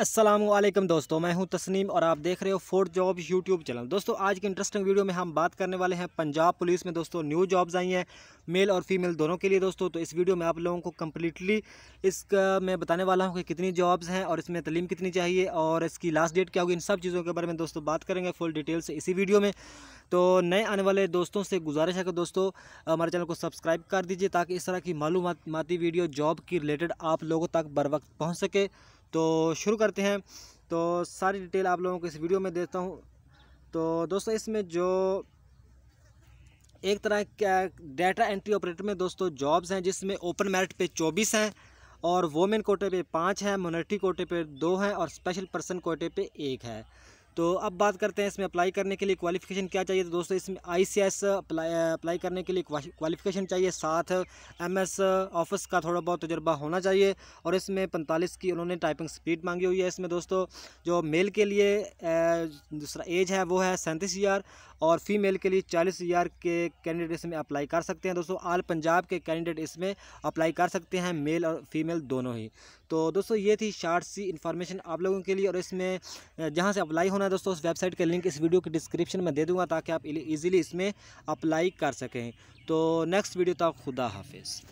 असलम दोस्तों मैं हूं तस्नीम और आप देख रहे हो फोर्ट जॉब यूट्यूब चैनल दोस्तों आज की इंटरेस्टिंग वीडियो में हम बात करने वाले हैं पंजाब पुलिस में दोस्तों न्यू जॉब्स आई हैं मेल और फीमेल दोनों के लिए दोस्तों तो इस वीडियो में आप लोगों को कम्प्लीटली इसका मैं बताने वाला हूं कि कितनी जॉब्स हैं और इसमें तलीम कितनी चाहिए और इसकी लास्ट डेट क्या होगी इन सब चीज़ों के बारे में दोस्तों बात करेंगे फुल डिटेल से इसी वीडियो में तो नए आने वाले दोस्तों से गुजारिश है कि दोस्तों हमारे चैनल को सब्सक्राइब कर दीजिए ताकि इस तरह की मालूमती वीडियो जॉब की रिलेटेड आप लोगों तक बर वक्त पहुँच सके तो शुरू करते हैं तो सारी डिटेल आप लोगों को इस वीडियो में देता हूँ तो दोस्तों इसमें जो एक तरह का डाटा एंट्री ऑपरेटर में दोस्तों जॉब्स हैं जिसमें ओपन मेरिट पे चौबीस हैं और वोमेन कोटे पे पाँच हैं मोनिट्री कोटे पे दो हैं और स्पेशल पर्सन कोटे पे एक है तो अब बात करते हैं इसमें अप्लाई करने के लिए क्वालिफिकेशन क्या चाहिए तो दोस्तों इसमें I C S apply apply करने के लिए क्वालिफिकेशन चाहिए साथ एम एस ऑफिस का थोड़ा बहुत तजर्बा होना चाहिए और इसमें पैंतालीस की उन्होंने टाइपिंग स्पीड मांगी हुई है इसमें दोस्तों जो मेल के लिए दूसरा एज है वो है सैंतीस ईयर और फीमेल के लिए चालीस ईयर के कैंडिडेट इसमें अप्लाई कर सकते हैं दोस्तों आल पंजाब के कैंडिडेट इसमें अप्लाई कर सकते हैं मेल और फीमेल दोनों ही तो दोस्तों ये थी शार्ट सी इन्फॉर्मेशन आप लोगों के लिए और इसमें जहाँ से अप्लाई होना है दोस्तों उस वेबसाइट का लिंक इस वीडियो के डिस्क्रिप्शन में दे दूंगा ताकि आप इजीली इसमें अप्लाई कर सकें तो नेक्स्ट वीडियो तक खुदा हाफिज़